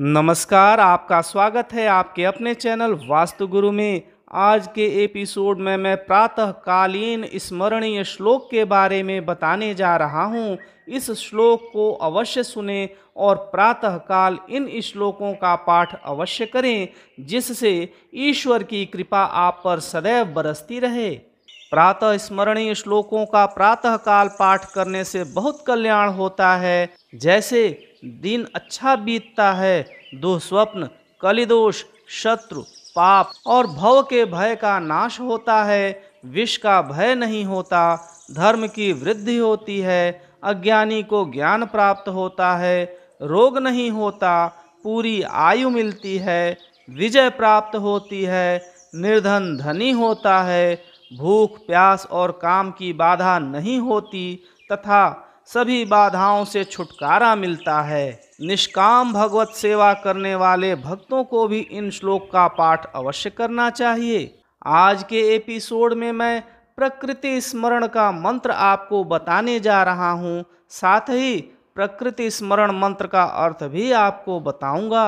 नमस्कार आपका स्वागत है आपके अपने चैनल वास्तुगुरु में आज के एपिसोड में मैं प्रातःकालीन स्मरणीय श्लोक के बारे में बताने जा रहा हूँ इस श्लोक को अवश्य सुने और प्रातःकाल इन श्लोकों का पाठ अवश्य करें जिससे ईश्वर की कृपा आप पर सदैव बरसती रहे प्रातः स्मरणीय श्लोकों का प्रातःकाल पाठ करने से बहुत कल्याण होता है जैसे दिन अच्छा बीतता है स्वप्न कलिदोष शत्रु पाप और भव के भय का नाश होता है विष का भय नहीं होता धर्म की वृद्धि होती है अज्ञानी को ज्ञान प्राप्त होता है रोग नहीं होता पूरी आयु मिलती है विजय प्राप्त होती है निर्धन धनी होता है भूख प्यास और काम की बाधा नहीं होती तथा सभी बाधाओं से छुटकारा मिलता है निष्काम भगवत सेवा करने वाले भक्तों को भी इन श्लोक का पाठ अवश्य करना चाहिए आज के एपिसोड में मैं प्रकृति स्मरण का मंत्र आपको बताने जा रहा हूँ साथ ही प्रकृति स्मरण मंत्र का अर्थ भी आपको बताऊंगा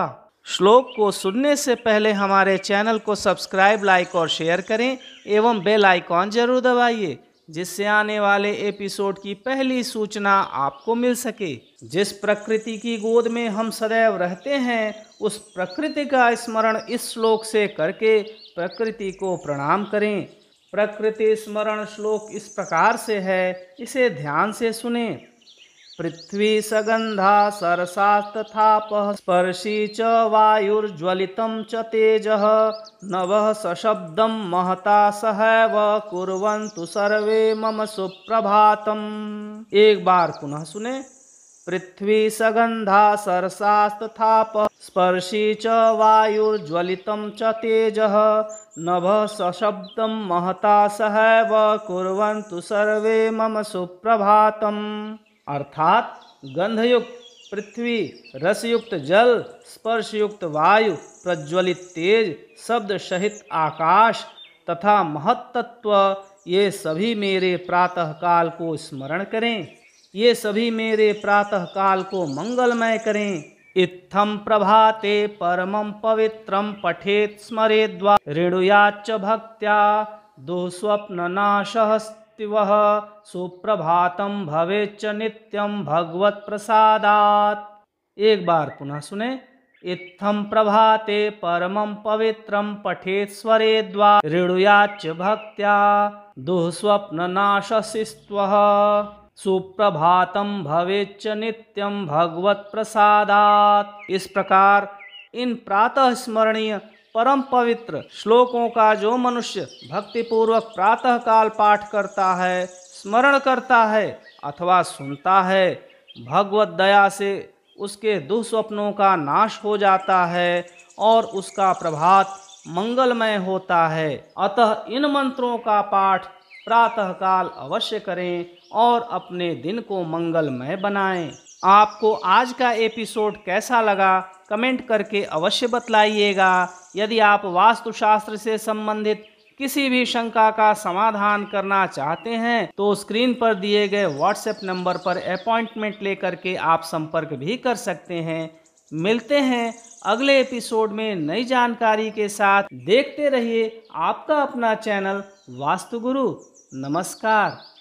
श्लोक को सुनने से पहले हमारे चैनल को सब्सक्राइब लाइक और शेयर करें एवं बेल आइकॉन जरूर दबाइए जिससे आने वाले एपिसोड की पहली सूचना आपको मिल सके जिस प्रकृति की गोद में हम सदैव रहते हैं उस प्रकृति का स्मरण इस श्लोक से करके प्रकृति को प्रणाम करें प्रकृति स्मरण श्लोक इस प्रकार से है इसे ध्यान से सुने पृथ्वी सगंधा तथा स्पर्शी च वायुर्ज्वलित तेज नव सशब्द महता सहैव कुरु सर्वे मम सुप्रभातम एक बार पुनः सुने पृथ्वी सगंधा तथा स्पर्शी च वायुर्ज्वलित तेज नभ सशब्द महता सहैव कुरु सर्वे मम सुप्रभातम अर्थात गंधयुक्त पृथ्वी रसयुक्त जल स्पर्शयुक्त वायु प्रज्वलित तेज शब्द सहित आकाश तथा महत्त्व ये सभी मेरे प्रातःकाल को स्मरण करें ये सभी मेरे प्रातःकाल को मंगलमय करें इत्थम प्रभाते परमं पठेत स्मरे द्वा ऋणुयाच भक्त्या दुःस्वप्ननाशः मृत्युव सुप्रभातम भवे च नित्यम भगवत प्रसादात एक बार पुनः सुने इत्थम प्रभाते परम पवित्रं पठेत् स्वरे द्वा ऋणुयाच्च भक्त्या स्व सुप्रभातम भवे च नित्यम भगवत प्रसादात इस प्रकार इन प्रातः स्मरणीय परम पवित्र श्लोकों का जो मनुष्य भक्तिपूर्वक प्रातः काल पाठ करता है स्मरण करता है अथवा सुनता है भगवत दया से उसके दुःस्वप्नों का नाश हो जाता है और उसका प्रभात मंगलमय होता है अतः इन मंत्रों का पाठ प्रातःकाल अवश्य करें और अपने दिन को मंगलमय बनाएं। आपको आज का एपिसोड कैसा लगा कमेंट करके अवश्य बतलाइएगा यदि आप वास्तुशास्त्र से संबंधित किसी भी शंका का समाधान करना चाहते हैं तो स्क्रीन पर दिए गए व्हाट्सएप नंबर पर अपॉइंटमेंट लेकर के आप संपर्क भी कर सकते हैं मिलते हैं अगले एपिसोड में नई जानकारी के साथ देखते रहिए आपका अपना चैनल वास्तुगुरु नमस्कार